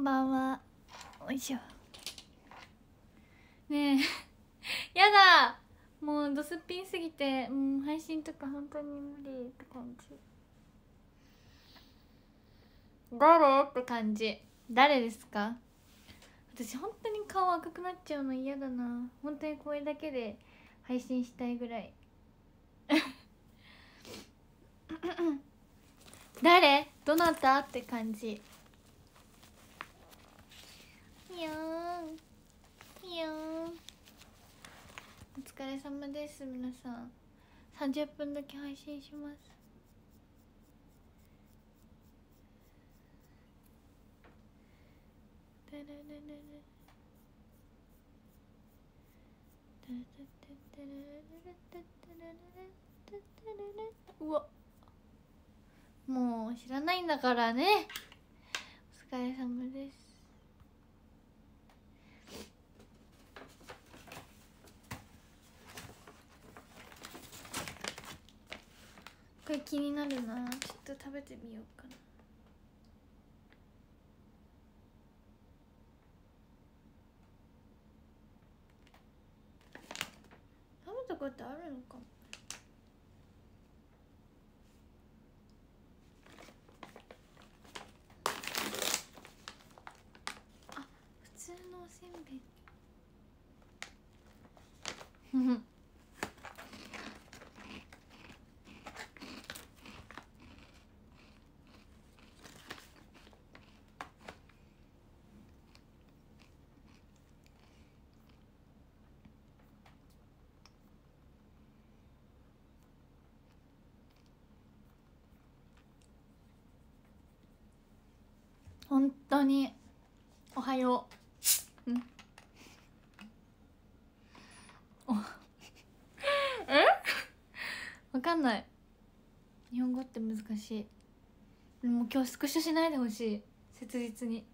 んばんはおいしょねえ やだもうドスピンすぎてうん配信とか本当に無理って感じ誰って感じ誰ですか私本当に顔赤くなっちゃうの嫌だな本当に声だけで配信したいぐらい 誰どなたって感じぴよんんお疲れ様です皆さん30分だけ配信しますうわもう知らないんだからねお疲れ様ですこれ気になるなちょっと食べてみようかな食べたことあるのかも本当におはよう、うん、えわかんない日本語って難しいでも今日スクショしないでほしい切実に。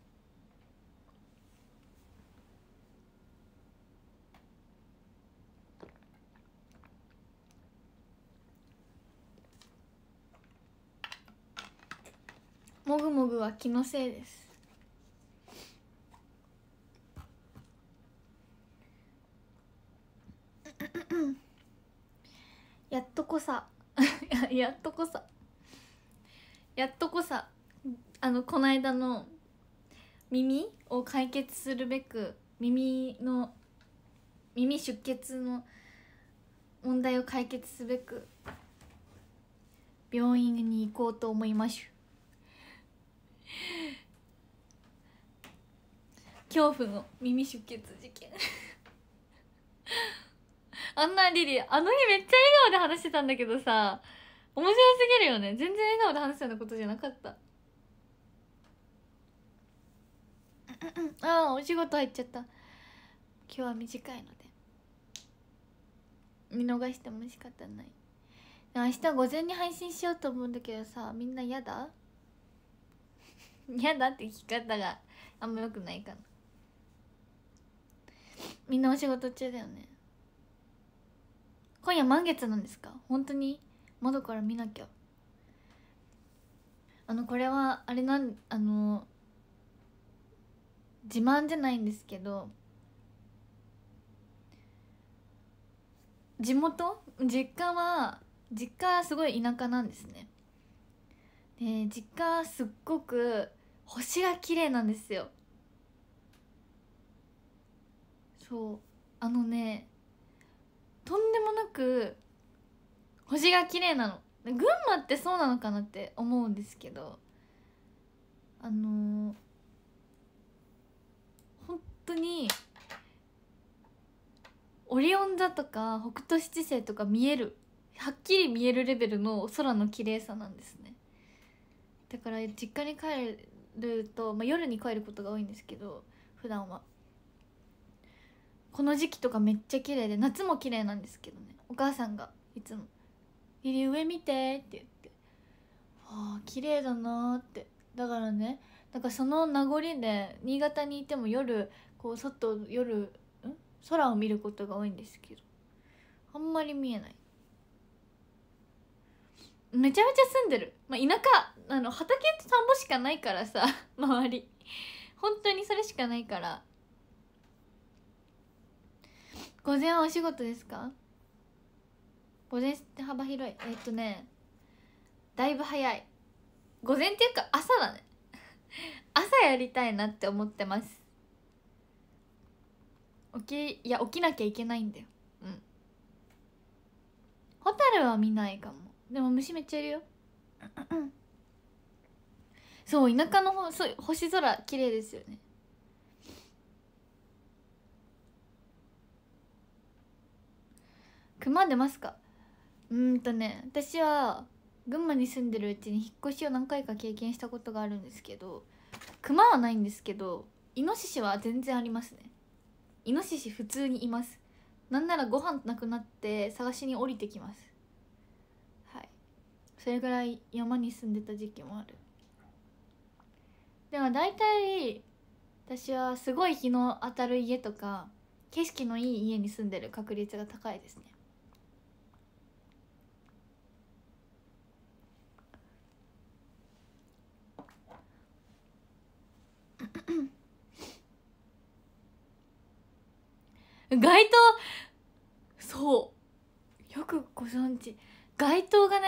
もぐもぐは気のせいです やっとこさ やっとこさやっとこさあのこの間の耳を解決するべく耳の耳出血の問題を解決すべく病院に行こうと思いましゅ 恐怖の耳出血事件 あんなリリーあの日めっちゃ笑顔で話してたんだけどさ面白すぎるよね全然笑顔で話すようなことじゃなかったああお仕事入っちゃった今日は短いので見逃しても仕方ない明日午前に配信しようと思うんだけどさみんな嫌だ 嫌だって聞き方があんまよくないかなみんなお仕事中だよね今夜満月なんですか本当に窓から見なきゃあのこれはあれなんあの自慢じゃないんですけど地元実家は実家はすごい田舎なんですねで実家はすっごく星が綺麗なんですよそうあのねとんでもなく星が綺麗なの群馬ってそうなのかなって思うんですけどあのー、本当にオリオン座とか北斗七星とか見えるはっきり見えるレベルの空の綺麗さなんですねだから実家に帰ると、まあ、夜に帰ることが多いんですけど普段はこの時期とかめっちゃ綺麗で夏も綺麗なんですけどねお母さんがいつも「リリ上見て」って言って「ああ綺麗だな」ってだからねだからその名残で新潟にいても夜こう外夜ん空を見ることが多いんですけどあんまり見えないめちゃめちゃ住んでる、まあ、田舎あの畑と田んぼしかないからさ 周り本当にそれしかないから午前はお仕事ですか午前って幅広いえっとねだいぶ早い午前っていうか朝だね 朝やりたいなって思ってます起きいや起きなきゃいけないんだようん蛍は見ないかもでも虫めっちゃいるよそう田舎のそう星空綺麗ですよね熊出ますかうんとね私は群馬に住んでるうちに引っ越しを何回か経験したことがあるんですけど熊はないんですけどイノシシは全然ありますねイノシシ普通にいますなんならご飯なくなって探しに降りてきますそれぐらい山に住んでた時期もあるでも大体私はすごい日の当たる家とか景色のいい家に住んでる確率が高いですね街 灯そうよくご存知街灯がね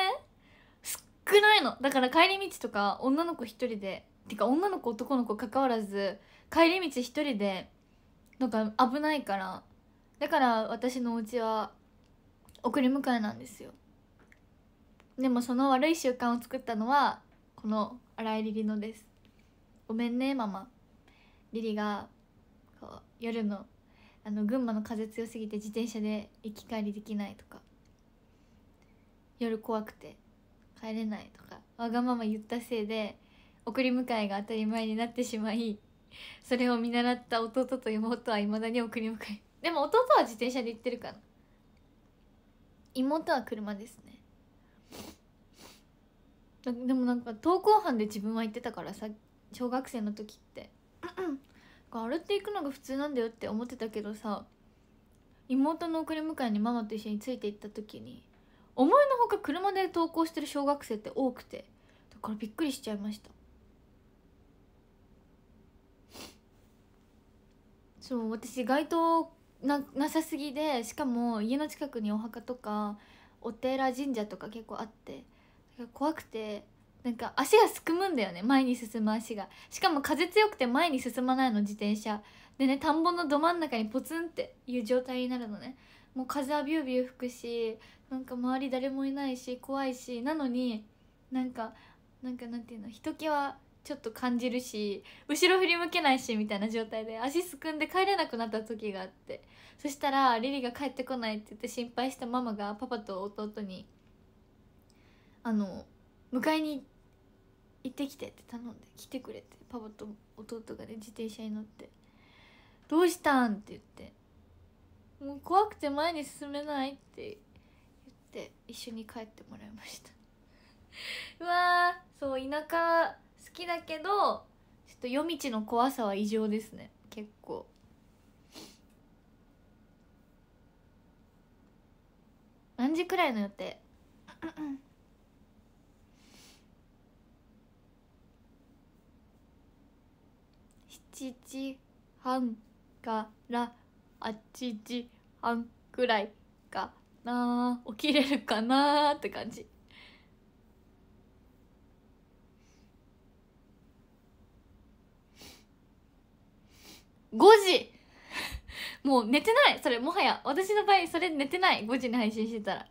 少ないのだから帰り道とか女の子一人でてか女の子男の子関わらず帰り道一人でなんか危ないからだから私のお家は送り迎えなんですよでもその悪い習慣を作ったのはこの荒井リリのですごめんねママリリが夜のあの群馬の風強すぎて自転車で行き帰りできないとか夜怖くて帰れないとかわがまま言ったせいで送り迎えが当たり前になってしまいそれを見習った弟と妹はいまだに送り迎えでも弟は自転車で行ってるから妹は車ですねでもなんか登校班で自分は行ってたからさ小学生の時って歩いて行くのが普通なんだよって思ってたけどさ妹の送り迎えにママと一緒について行った時に思いのほか車で登校してる小学生って多くてだからびっくりしちゃいました そう私街灯ななさすぎでしかも家の近くにお墓とかお寺神社とか結構あって怖くてなんか足がすくむんだよね前に進む足がしかも風強くて前に進まないの自転車でね田んぼのど真ん中にポツンっていう状態になるのねもう風はビュービュー吹くしなんか周り誰もいないし怖いしなのになんかなんかなんていうの人気はちょっと感じるし後ろ振り向けないしみたいな状態で足すくんで帰れなくなった時があってそしたらリリが帰ってこないって言って心配したママがパパと弟にあの迎えに行ってきてって頼んで来てくれてパパと弟がね自転車に乗って「どうしたん?」って言ってもう怖くて前に進めないって言って一緒に帰ってもらいました うわーそう田舎好きだけどちょっと夜道の怖さは異常ですね結構何時くらいの予定7 時半から8時半くらいかな起きれるかなって感じ5時 もう寝てないそれもはや私の場合それ寝てない5時に配信してたら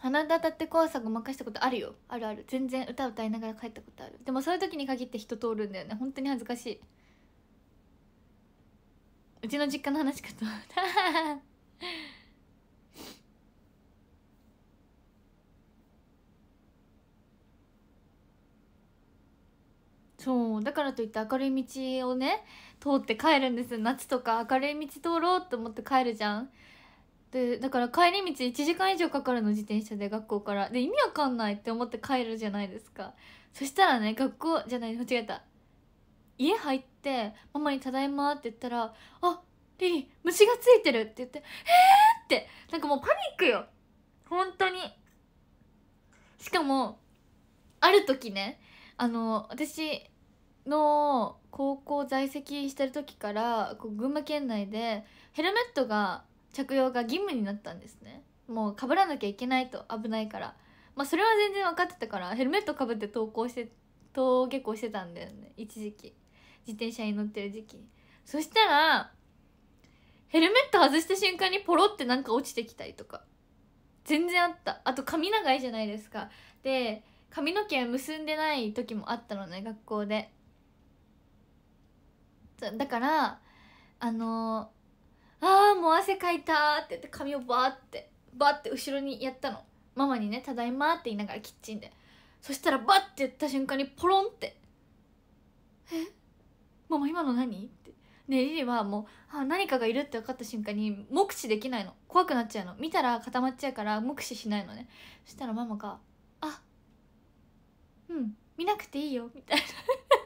花たって怖さごまかしたことあるよあるある全然歌歌いながら帰ったことあるでもそういう時に限って人通るんだよね本当に恥ずかしいうちの実家の話かと そうだからといって明るい道をね通って帰るんです夏とか明るい道通ろうと思って帰るじゃんでだから帰り道1時間以上かかるの自転車で学校からで意味わかんないって思って帰るじゃないですかそしたらね学校じゃない間違えた家入ってママに「ただいま」って言ったら「あリリ虫がついてる」って言って「えー!」ってなんかもうパニックよ本当にしかもある時ねあの私の高校在籍してる時からこう群馬県内でヘルメットが着用が義務になったんですねもう被らなきゃいけないと危ないからまあそれは全然分かってたからヘルメットかぶって登校して登下校してたんだよね一時期自転車に乗ってる時期そしたらヘルメット外した瞬間にポロってなんか落ちてきたりとか全然あったあと髪長いじゃないですかで髪の毛結んでない時もあったのね学校でだからあのーあーもう汗かいた」って言って髪をバーってバーって後ろにやったのママにね「ただいま」って言いながらキッチンでそしたらバッて言った瞬間にポロンって「えママ今の何?」ってねリリはもうあ何かがいるって分かった瞬間に目視できないの怖くなっちゃうの見たら固まっちゃうから目視しないのねそしたらママが「あうん見なくていいよ」みたい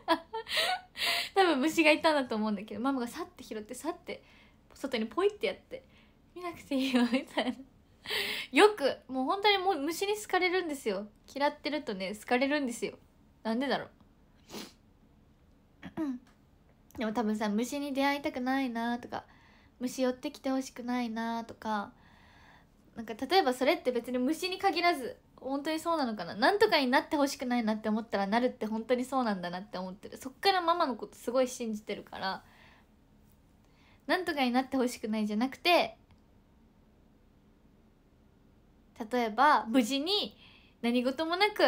な 多分虫がいたんだと思うんだけどママがさって拾ってさって外にポイってやって見なくていいよみたいなよくもう本当にもう虫に好かれるんですよ嫌ってるとね好かれるんですよなんでだろうでも多分さ虫に出会いたくないなとか虫寄ってきてほしくないなとかなんか例えばそれって別に虫に限らず本当にそうなのかななんとかになってほしくないなって思ったらなるって本当にそうなんだなって思ってるそっからママのことすごい信じてるからなんとかになってほしくないじゃなくて例えば無事に何事もなく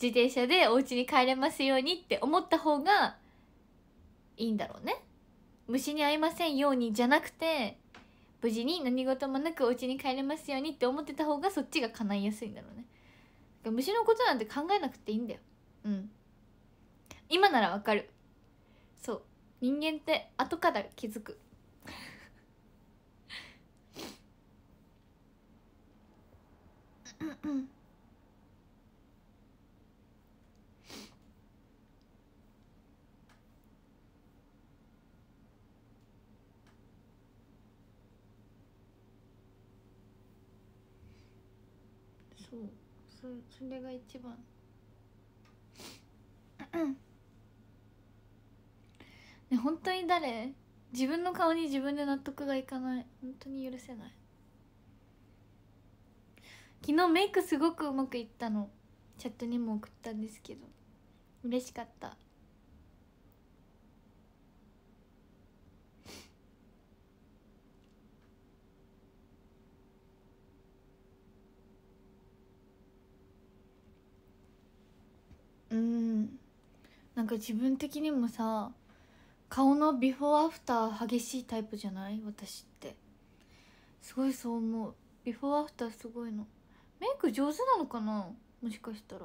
自転車でお家に帰れますようにって思った方がいいんだろうね虫に会いませんようにじゃなくて無事に何事もなくお家に帰れますようにって思ってた方がそっちが叶いやすいんだろうね虫のことなんて考えなくていいんだようん今ならわかるそう人間って後から気づくうんうんそうそそれが一番ね本当に誰自分の顔に自分で納得がいかない本当に許せない昨日メイクすごくうまくいったのチャットにも送ったんですけど嬉しかったうんなんか自分的にもさ顔のビフォーアフター激しいタイプじゃない私ってすごいそう思うビフォーアフターすごいのメイク上手なのかなもしかしたら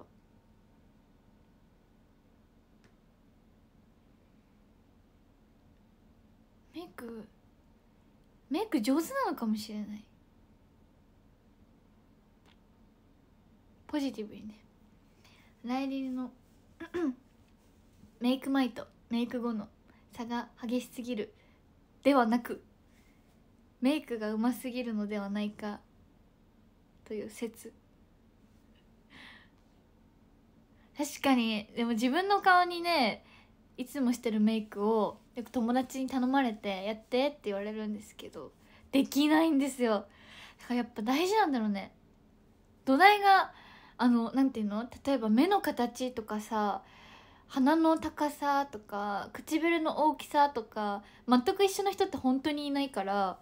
メイクメイク上手なのかもしれないポジティブにねライリ臨の メイク前とメイク後の差が激しすぎるではなくメイクがうますぎるのではないかという説確かにでも自分の顔にねいつもしてるメイクをよく友達に頼まれてやってって言われるんですけどできないんですよだからやっぱ大事なんだろうね土台があの何ていうの例えば目の形とかさ鼻の高さとか唇の大きさとか全く一緒の人って本当にいないから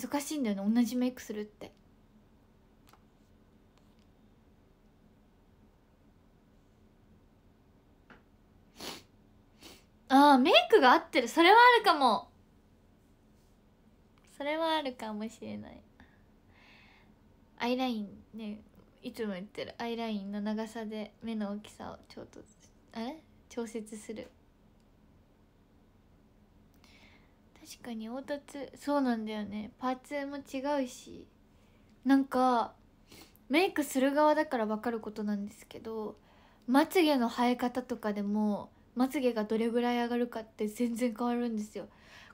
難しいんだよね同じメイクするってああメイクが合ってるそれはあるかもそれはあるかもしれないアイラインねいつも言ってるアイラインの長さで目の大きさをちょっとあれ調節する確かに凹凸そうなんだよねパーツも違うしなんかメイクする側だから分かることなんですけどまつげの生え方とかでもまつげがどれぐらい上がるかって全然変わるんですよ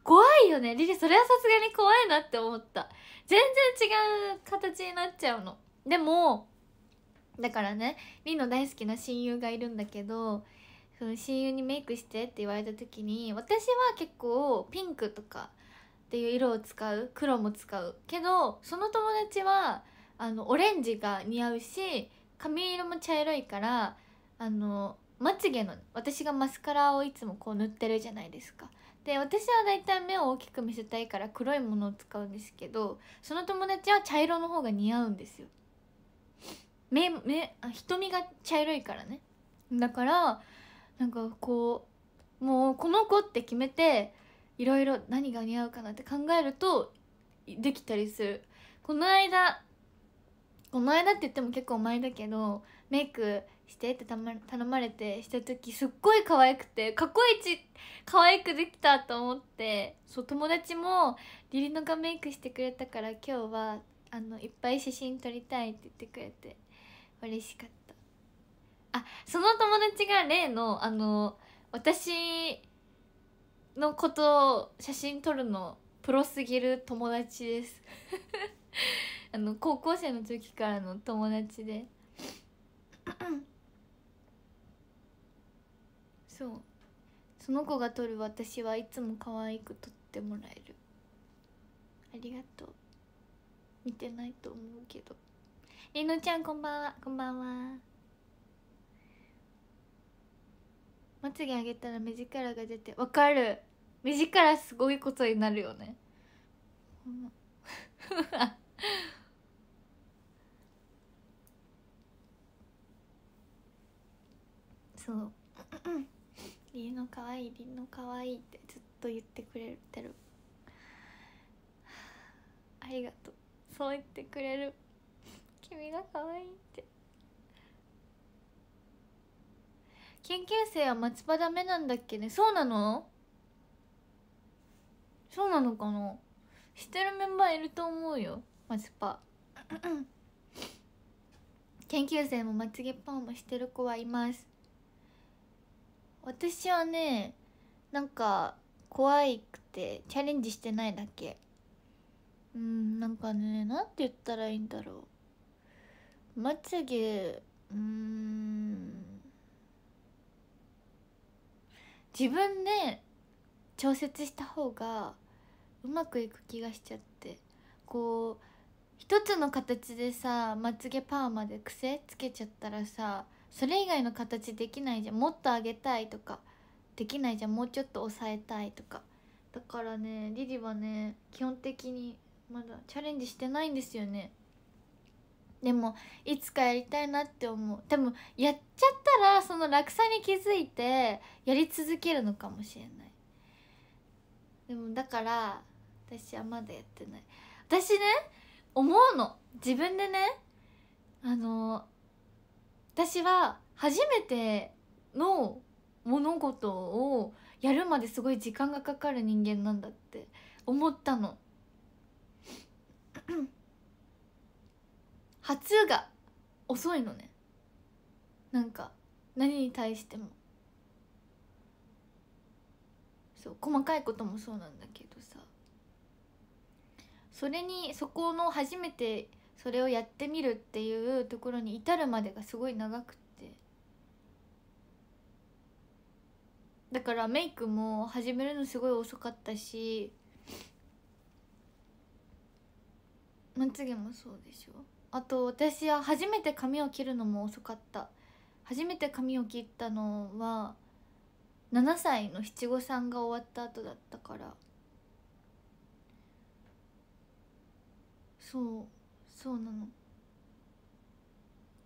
怖いよねリリそれはさすがに怖いなって思った全然違う形になっちゃうのでもだからねリの大好きな親友がいるんだけどその親友にメイクしてって言われた時に私は結構ピンクとかっていう色を使う黒も使うけどその友達はあのオレンジが似合うし髪色も茶色いからあのまつげの私がマスカラをいつもこう塗ってるじゃないですかで私はだいたい目を大きく見せたいから黒いものを使うんですけどその友達は茶色の方が似合うんですよ目目あ瞳が茶色いからねだからなんかこうもうこの子って決めていろいろ何が似合うかなって考えるとできたりするこの間この間って言っても結構前だけどメイクしてってた、ま、頼まれてした時すっごい可愛くて過去一可愛くできたと思ってそう友達もリリノがメイクしてくれたから今日はあのいっぱい写真撮りたいって言ってくれて嬉しかったあその友達が例のあの私のことを写真撮るのプロすぎる友達です あの高校生の時からの友達で。そうその子が撮る私はいつも可愛く撮ってもらえるありがとう見てないと思うけどりのちゃんこんばんはこんばんはまつげ上げたら目力が出てわかる目力すごいことになるよね そうりんのかわいいりんのかわいいってずっと言ってくれてるありがとうそう言ってくれる君が可愛いって研究生は松葉ダメなんだっけねそうなのそうなのかな知ってるメンバーいると思うよ松葉 研究生もまつげパンもしてる子はいます私はねなんか怖いくてチャレンジしてないだけうんなんかねなんて言ったらいいんだろうまつげうん自分で調節した方がうまくいく気がしちゃってこう一つの形でさまつげパーマで癖つけちゃったらさそれ以外の形できないじゃんもっと上げたいとかできないじゃんもうちょっと抑えたいとかだからねリリはね基本的にまだチャレンジしてないんですよねでもいつかやりたいなって思うでもやっちゃったらその落差に気づいてやり続けるのかもしれないでもだから私はまだやってない私ね思うの自分でねあの私は初めての物事をやるまですごい時間がかかる人間なんだって思ったの 初が遅いのねなんか何に対してもそう細かいこともそうなんだけどさそれにそこの初めてそれをやってみるっていうところに至るまでがすごい長くてだからメイクも始めるのすごい遅かったしまつげもそうでしょあと私は初めて髪を切るのも遅かった初めて髪を切ったのは7歳の七五三が終わった後だったからそうそうなの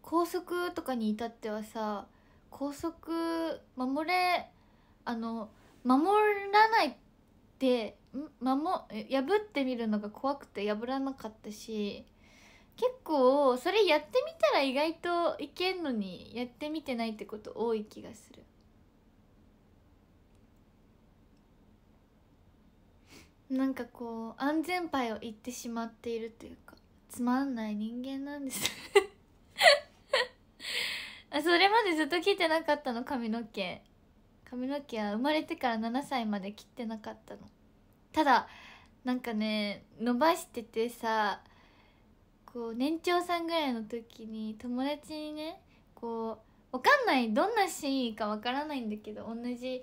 高速とかに至ってはさ高速守れあの守らないって守破ってみるのが怖くて破らなかったし結構それやってみたら意外といけんのにやってみてないってこと多い気がするなんかこう安全牌を言ってしまっているというかつまんない人間なんです あそれまでずっと切ってなかったの髪の毛髪の毛は生まれてから7歳まで切ってなかったのただなんかね伸ばしててさこう年長さんぐらいの時に友達にねこう分かんないどんなシーンか分からないんだけど同じ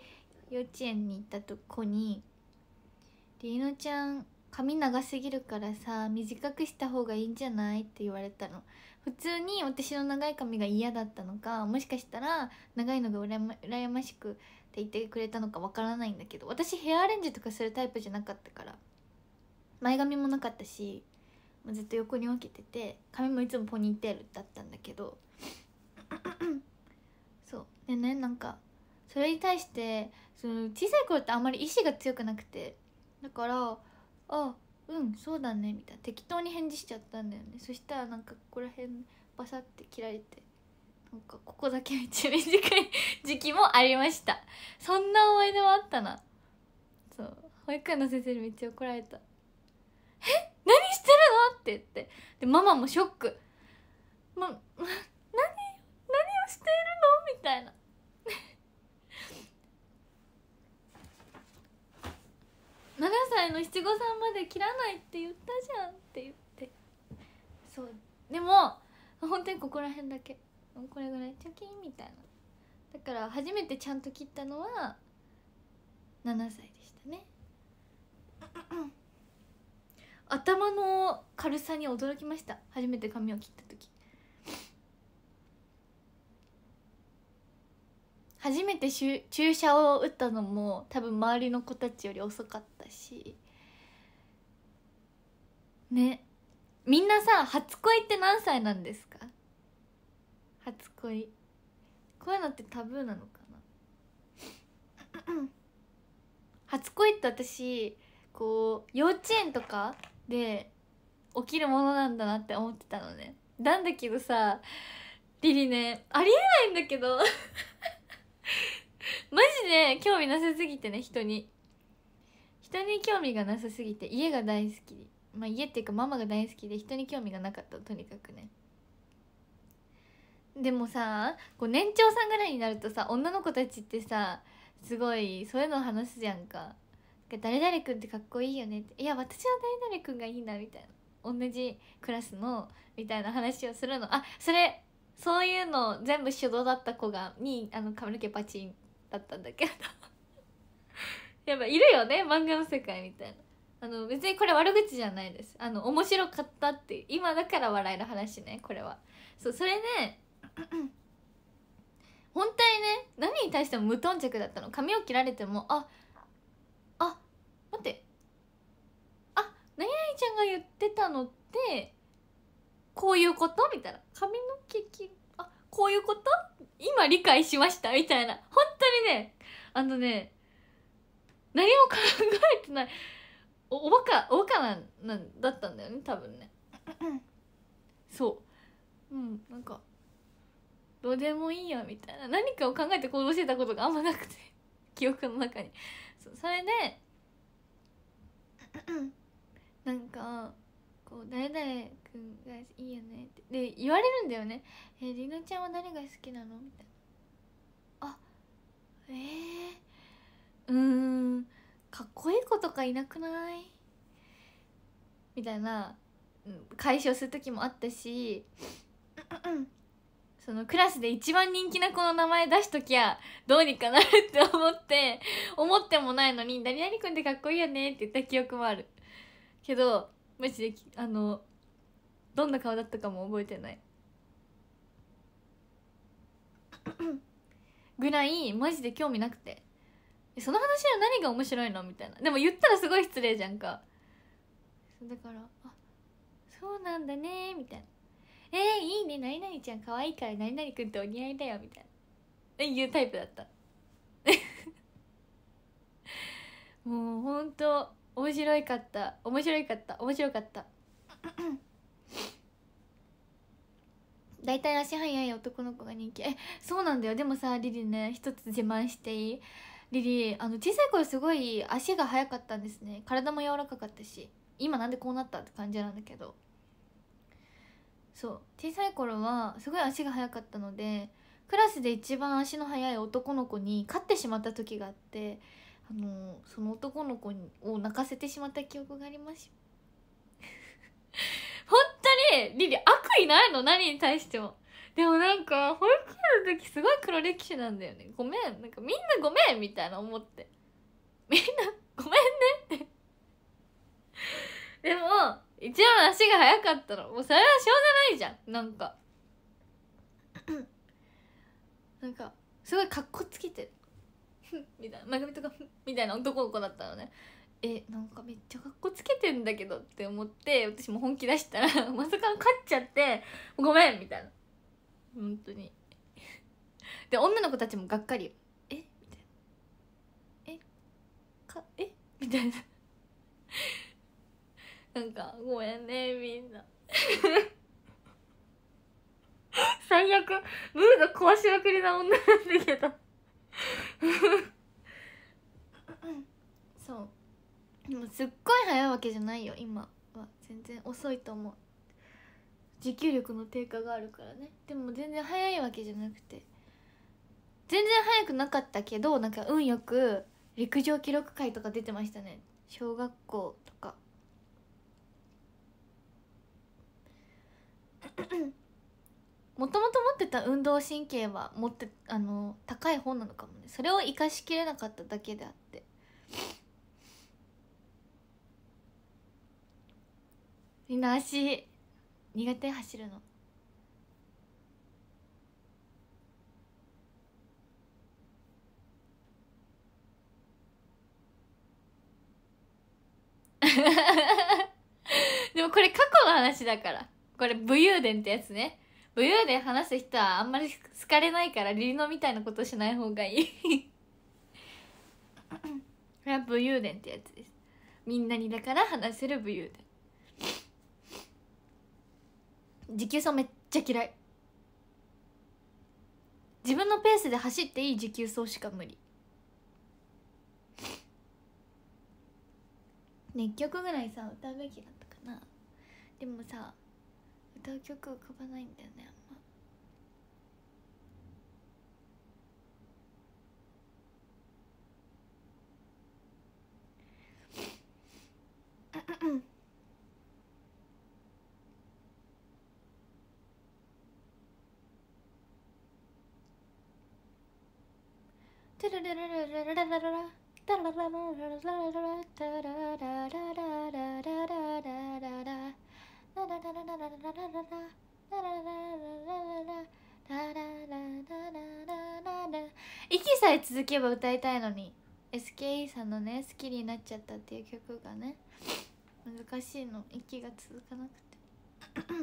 幼稚園に行ったとこに「りのちゃん髪長すぎるからさ短くした方がいいんじゃないって言われたの普通に私の長い髪が嫌だったのかもしかしたら長いのがま、羨ましくって言ってくれたのかわからないんだけど私ヘアアレンジとかするタイプじゃなかったから前髪もなかったしずっと横に分けてて髪もいつもポニーテールだったんだけど そうでねなんかそれに対してその小さい頃ってあんまり意志が強くなくてだから「あうんそうだね」みたいな適当に返事しちゃったんだよねそしたらなんかここら辺バサって切られてなんかここだけめっちゃ短い時期もありましたそんな思い出もあったなそう保育園の先生にめっちゃ怒られた「え何してるの?」って言ってでママもショックま、7歳の七五三まで切らないって言ったじゃんって言ってそうでも本当にここら辺だけこれぐらいチョキンみたいなだから初めてちゃんと切ったのは7歳でしたね 頭の軽さに驚きました初めて髪を切った時初めて注射を打ったのも多分周りの子たちより遅かったしねみんなさ初恋って何歳なんですか初恋こういうのってタブーなのかな 初恋って私こう幼稚園とかで起きるものなんだなって思ってたのねなんだけどさリリねありえないんだけどマジで興味なさすぎてね人に人に興味がなさすぎて家が大好きまあ家っていうかママが大好きで人に興味がなかったとにかくねでもさこう年長さんぐらいになるとさ女の子たちってさすごいそういうのを話すじゃんか「誰々君ってかっこいいよね」って「いや私は誰々君がいいな」みたいな同じクラスのみたいな話をするのあそれそういうの全部手動だった子がにあの髪の毛パチンだったんだけど やっぱいるよね漫画の世界みたいなあの別にこれ悪口じゃないですあの面白かったっていう今だから笑える話ねこれはそうそれね 本当にね何に対しても無頓着だったの髪を切られてもああ待ってあ何々ちゃんが言ってたのってこういうことみたいな髪の毛切こういうこと今理解しましたみたいな。本当にね、あのね、何も考えてない。お、おバカ、おバカな、な、だったんだよね、多分ね。そう。うん、なんか、どうでもいいや、みたいな。何かを考えて行動してたことがあんまなくて、記憶の中に。そそれで、なんか、こう「誰々くんがいいよね」ってで言われるんだよね「えりのちゃんは誰が好きなの?」みたいな「あえー、うーんかっこいい子とかいなくない?」みたいな解消する時もあったし そのクラスで一番人気な子の名前出しときゃどうにかなるって思って思ってもないのに「何々くんってかっこいいよね」って言った記憶もあるけどマジであのどんな顔だったかも覚えてない ぐらいマジで興味なくてその話の何が面白いのみたいなでも言ったらすごい失礼じゃんかだから「あそうなんだね」みたいな「えー、いいね何々ちゃん可愛いから何々くんってお似合いだよ」みたいなえいうタイプだった もうほんと面白いかった面白いかった面白かった大体 足速い男の子が人気えそうなんだよでもさリリね一つ自慢していいリリあの小さい頃すごい足が速かったんですね体も柔らかかったし今なんでこうなったって感じなんだけどそう小さい頃はすごい足が速かったのでクラスで一番足の速い男の子に勝ってしまった時があってのその男の子を泣かせてしまった記憶があります 本当にリリ悪意ないの何に対してもでもなんか保育園の時すごい黒歴史なんだよねごめんなんかみんなごめんみたいな思ってみんなごめんねってでも一番足が速かったのもうそれはしょうがないじゃんなんか なんかすごいかっこつけてるみたいな前とかみたいな男の子だったのねえなんかめっちゃかっこつけてんだけどって思って私も本気出したら まさか勝っちゃってごめんみたいな本当にで女の子たちもがっかりえみたいなえかえみたいななんかごめんねみんな 最悪ムード壊しまくりな女なんだけどそうでもすっごい早いわけじゃないよ今は全然遅いと思う持久力の低下があるからねでも全然早いわけじゃなくて全然早くなかったけどなんか運よく陸上記録会とか出てましたね小学校とかもともと持ってた運動神経は持ってあの高い方なのかもねそれを生かしきれなかっただけであってみんな足苦手走るの でもこれ過去の話だからこれ武勇伝ってやつね武勇伝話す人はあんまり好かれないからリリノみたいなことしない方がいいこれは武勇伝ってやつですみんなにだから話せる武勇伝持久走めっちゃ嫌い自分のペースで走っていい持久走しか無理ね1曲ぐらいさ歌うべきだったかなでもさ歌う曲浮かばないんだよねあんまタララララララララララララ息さえ続けば歌いたいのに SKE さんのね「好きになっちゃった」っていう曲がね難しいの息が続かなくて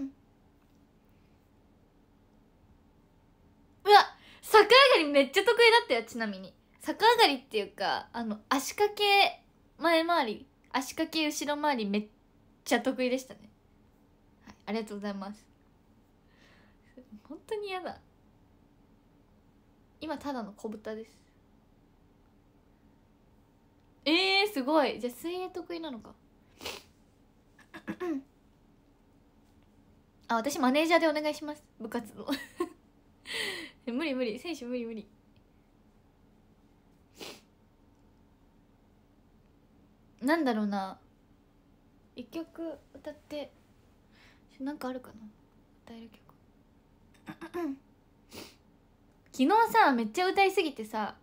うわ逆上がりめっちゃ得意だったよちなみに逆上がりっていうかあの足掛け前回り足掛け後ろ回りめっちゃ得意でしたねありがとうございます本当に嫌だ今ただの小豚ですえー、すごいじゃあ水泳得意なのかあ私マネージャーでお願いします部活の 無理無理選手無理無理なんだろうな一曲歌ってなんかあるかな歌える曲 昨日さめっちゃ歌いすぎてさ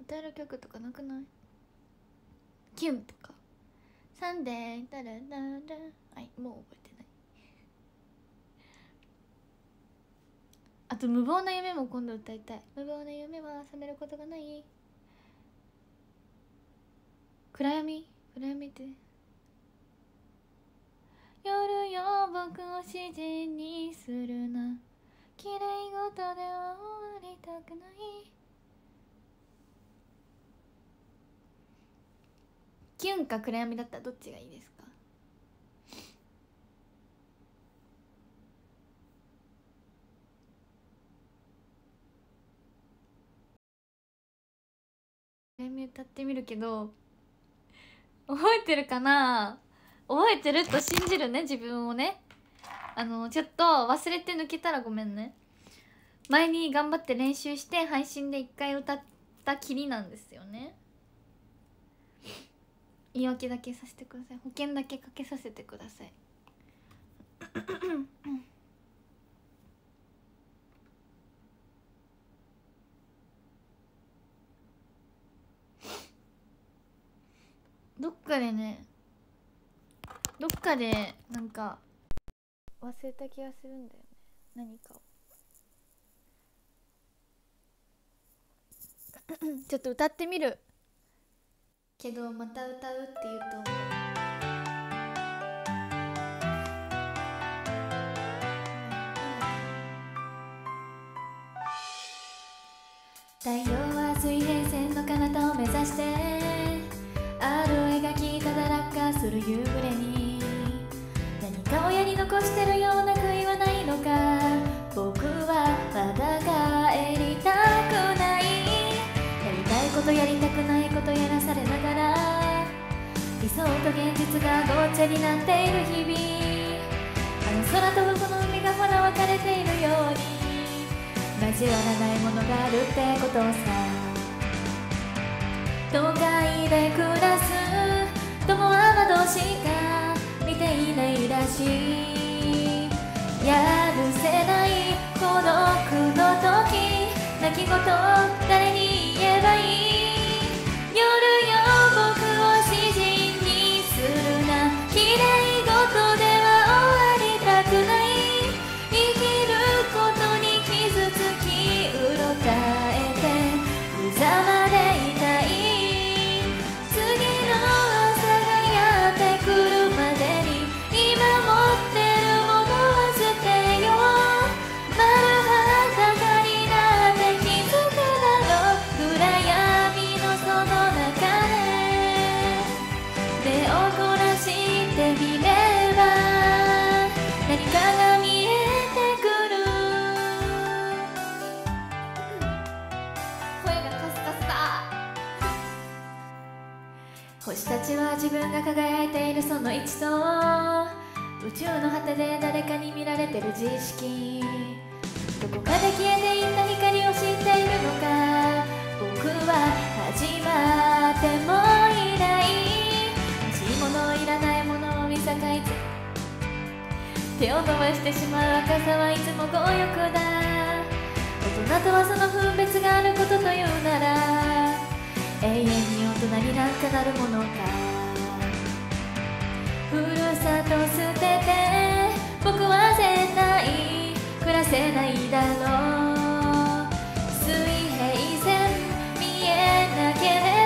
歌える曲とかなくないキュンとかサンデータラダラはいもう覚えてないあと無謀な夢も今度歌いたい無謀な夢は覚めることがない暗闇暗闇って夜よ僕を自然にするな綺麗事では終わりたくないキュンか暗闇だったらどっちがいいですか暗闇歌ってみるけど覚えてるかな覚えてると信じるね自分をねあのちょっと忘れて抜けたらごめんね前に頑張って練習して配信で1回歌ったきりなんですよね言い訳だけさせてください保険だけかけさせてくださいどっかでねどっかでなんか忘れた気がするんだよね何かを ちょっと歌ってみるけどまた歌うって言うと思う太陽は水平線の彼方を目指してする夕暮れに何かをやり残してるような悔いはないのか僕はまだ帰りたくないやりたいことやりたくないことやらされながら理想と現実がごっちゃになっている日々あの空とぶこの海がまだ分かれているように交わらないものがあるってことさ都会で暮らす友は窓しか見ていないらしいやるせない孤独の時泣き言誰に言えばいい夜よ星たちは自分が輝いているその一層宇宙の果てで誰かに見られてる自意識どこかで消えていった光を知っているのか僕は始まってもいない欲しいものいらないものを見境つ手を伸ばしてしまう赤さはいつも強欲だ大人とはその分別があることというなら永遠になんかなるものかふるさと捨てて僕は絶対暮らせないだろう水平線見えなければ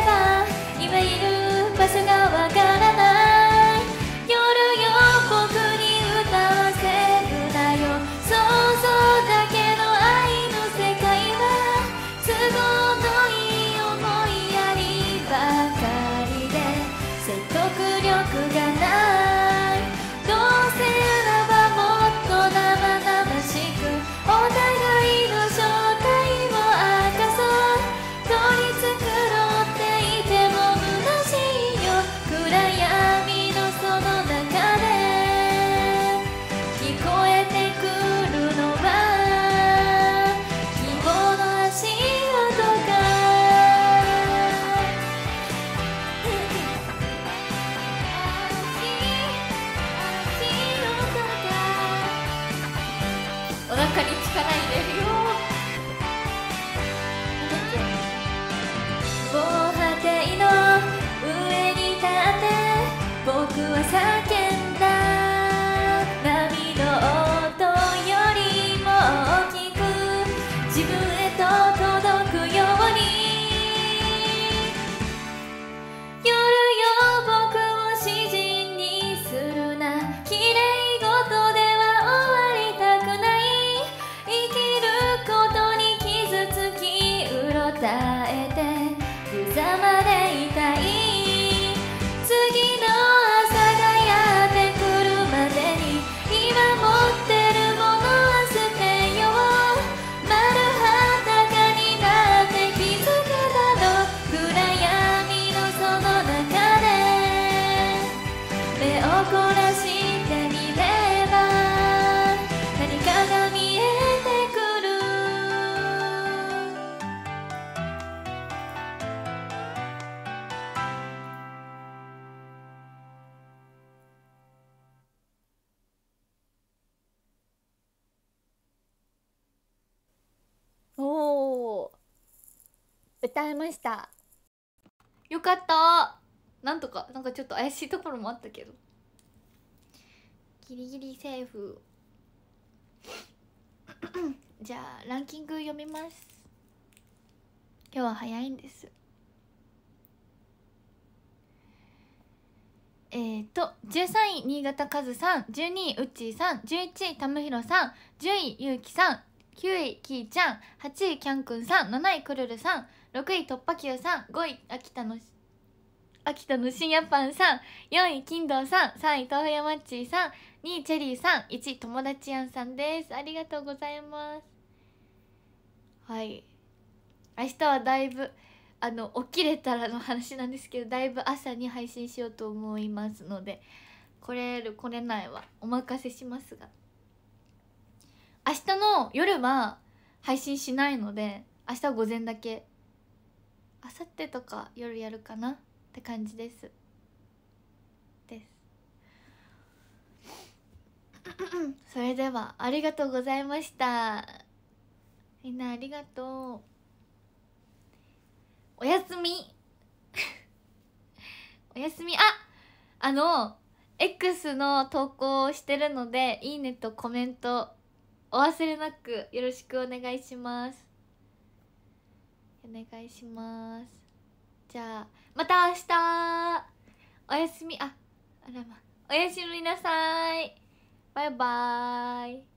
歌えましたよかったなんとかなんかちょっと怪しいところもあったけどギリギリセーフ じゃあランキング読みます今日は早いんですえーと、13位新潟カズさん12位うっちーさん11位たむひろさん10位ゆうきさん9位きーちゃん8位きゃんくんさん7位くるるさん6位突破球さん5位秋田の秋田の深夜パンさん4位金堂さん3位豆腐屋マッチーさん2位チェリーさん1位友達やんさんですありがとうございますはい明日はだいぶあの起きれたらの話なんですけどだいぶ朝に配信しようと思いますので来れる来れないはお任せしますが明日の夜は配信しないので明日午前だけあさってとか夜やるかなって感じですです それではありがとうございましたみんなありがとうおやすみ おやすみああの X の投稿をしてるのでいいねとコメントお忘れなくよろしくお願いしますお願いしますじゃあまた明日おやすみああらまおやすみなさいバイバーイ